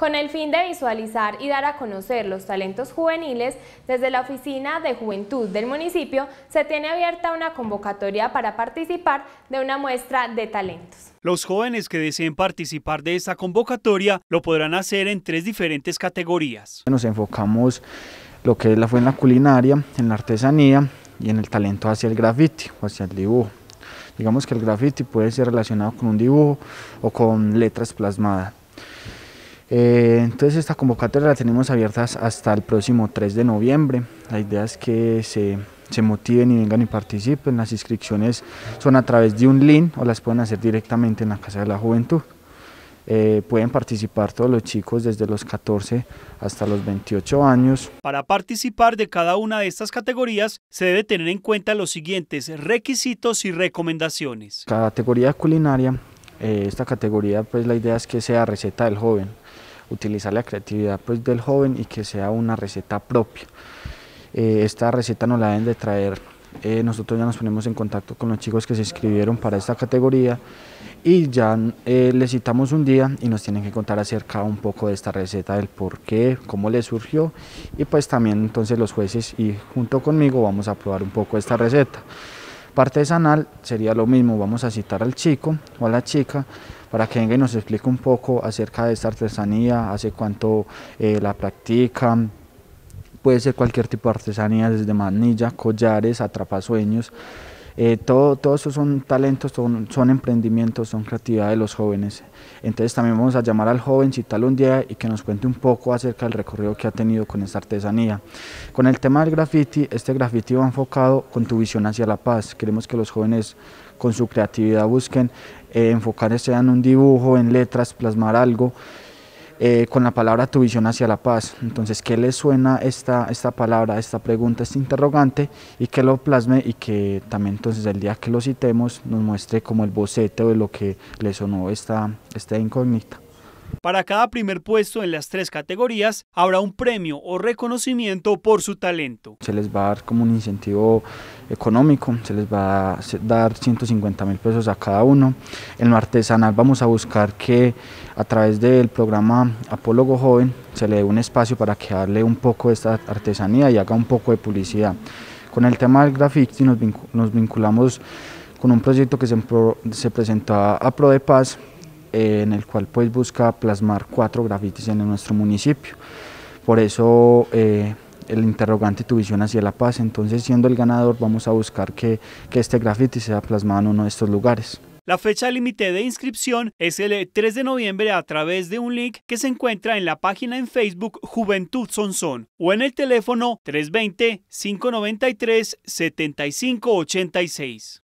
con el fin de visualizar y dar a conocer los talentos juveniles, desde la Oficina de Juventud del municipio se tiene abierta una convocatoria para participar de una muestra de talentos. Los jóvenes que deseen participar de esta convocatoria lo podrán hacer en tres diferentes categorías. Nos enfocamos lo que fue en la culinaria, en la artesanía y en el talento hacia el graffiti o hacia el dibujo. Digamos que el graffiti puede ser relacionado con un dibujo o con letras plasmadas. Eh, entonces esta convocatoria la tenemos abierta hasta el próximo 3 de noviembre. La idea es que se, se, motiven y vengan y participen. Las inscripciones son a través de un link o las pueden hacer directamente en la Casa de la Juventud. Eh, pueden participar todos los chicos desde los 14 hasta los 28 años. Para participar de cada una de estas categorías se debe tener en cuenta los siguientes requisitos y recomendaciones. Categoría culinaria, eh, esta categoría pues la idea es que sea receta del joven, utilizar la creatividad pues, del joven y que sea una receta propia. Eh, esta receta nos la deben de traer. Eh, nosotros ya nos ponemos en contacto con los chicos que se inscribieron para esta categoría y ya eh, les citamos un día y nos tienen que contar acerca un poco de esta receta, del por qué, cómo le surgió y pues también entonces los jueces y junto conmigo vamos a probar un poco esta receta. Partesanal sería lo mismo, vamos a citar al chico o a la chica para que venga y nos explique un poco acerca de esta artesanía, hace cuánto eh, la practica, puede ser cualquier tipo de artesanía, desde manilla, collares, atrapasueños, eh, todo, eso son talentos, son, son, emprendimientos, son creatividad de los jóvenes. Entonces también vamos a llamar al joven, citarlo un día y que nos cuente un poco acerca del recorrido que ha tenido con esta artesanía. Con el tema del graffiti, este graffiti va enfocado con tu visión hacia la paz. Queremos que los jóvenes con su creatividad busquen eh, enfocarse en un dibujo, en letras, plasmar algo eh, con la palabra tu visión hacia la paz. Entonces, ¿qué le suena esta, esta palabra, esta pregunta, este interrogante? Y que lo plasme y que también entonces el día que lo citemos nos muestre como el boceto de lo que le sonó esta, esta incógnita. Para cada primer puesto en las tres categorías habrá un premio o reconocimiento por su talento. Se les va a dar como un incentivo económico, se les va a dar 150 mil pesos a cada uno. En lo artesanal vamos a buscar que a través del programa Apólogo Joven se le dé un espacio para que darle un poco de esta artesanía y haga un poco de publicidad. Con el tema del graffiti nos, vinculamos con un proyecto que se, presentó a Pro de Paz eh, en el cual pues busca plasmar cuatro grafitis en nuestro municipio. Por eso eh, el interrogante tu visión hacia la paz. Entonces siendo el ganador vamos a buscar que, este grafiti sea plasmado en uno de estos lugares. La fecha límite de inscripción es el 3 eh, de noviembre a través de un link que se encuentra en la página en Facebook Juventud Sonson o en el teléfono 320-593-7586.